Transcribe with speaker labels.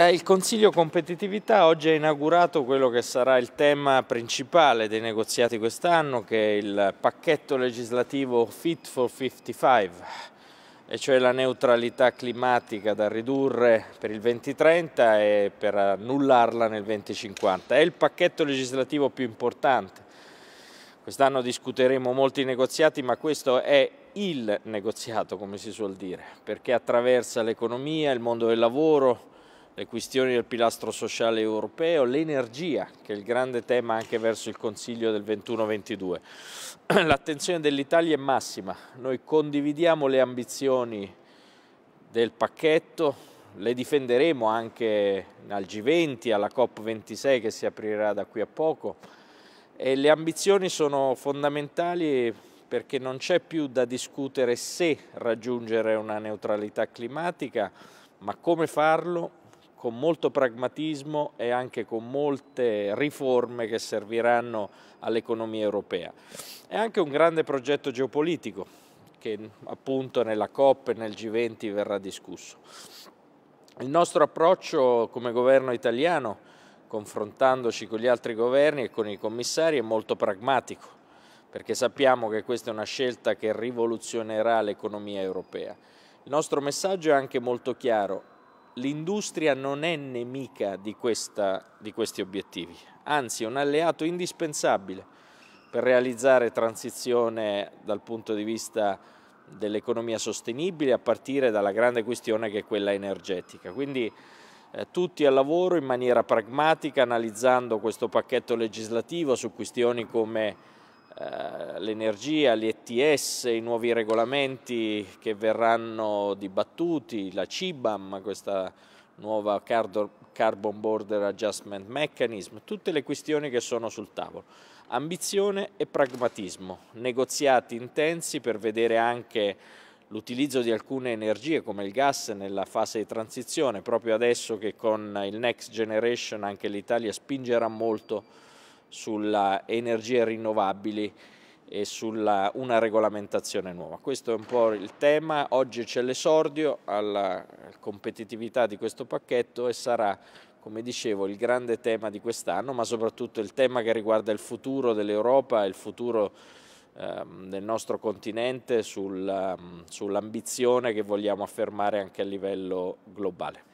Speaker 1: Eh, il Consiglio Competitività oggi ha inaugurato quello che sarà il tema principale dei negoziati quest'anno, che è il pacchetto legislativo Fit for 55, e cioè la neutralità climatica da ridurre per il 2030 e per annullarla nel 2050. È il pacchetto legislativo più importante. Quest'anno discuteremo molti negoziati, ma questo è il negoziato, come si suol dire, perché attraversa l'economia, il mondo del lavoro, le questioni del pilastro sociale europeo, l'energia, che è il grande tema anche verso il Consiglio del 21-22. L'attenzione dell'Italia è massima, noi condividiamo le ambizioni del pacchetto, le difenderemo anche al G20, alla COP26 che si aprirà da qui a poco e le ambizioni sono fondamentali perché non c'è più da discutere se raggiungere una neutralità climatica, ma come farlo con molto pragmatismo e anche con molte riforme che serviranno all'economia europea. È anche un grande progetto geopolitico che appunto nella COP e nel G20 verrà discusso. Il nostro approccio come governo italiano, confrontandoci con gli altri governi e con i commissari, è molto pragmatico, perché sappiamo che questa è una scelta che rivoluzionerà l'economia europea. Il nostro messaggio è anche molto chiaro, l'industria non è nemica di, questa, di questi obiettivi, anzi è un alleato indispensabile per realizzare transizione dal punto di vista dell'economia sostenibile a partire dalla grande questione che è quella energetica. Quindi eh, tutti al lavoro in maniera pragmatica analizzando questo pacchetto legislativo su questioni come eh, l'energia, gli ETS, i nuovi regolamenti che verranno dibattuti, la CIBAM, questa nuova Carbon Border Adjustment Mechanism, tutte le questioni che sono sul tavolo. Ambizione e pragmatismo, negoziati intensi per vedere anche l'utilizzo di alcune energie come il gas nella fase di transizione, proprio adesso che con il Next Generation anche l'Italia spingerà molto sulle energie rinnovabili e sulla una regolamentazione nuova. Questo è un po' il tema, oggi c'è l'esordio alla competitività di questo pacchetto e sarà come dicevo, il grande tema di quest'anno, ma soprattutto il tema che riguarda il futuro dell'Europa, il futuro ehm, del nostro continente, sul, um, sull'ambizione che vogliamo affermare anche a livello globale.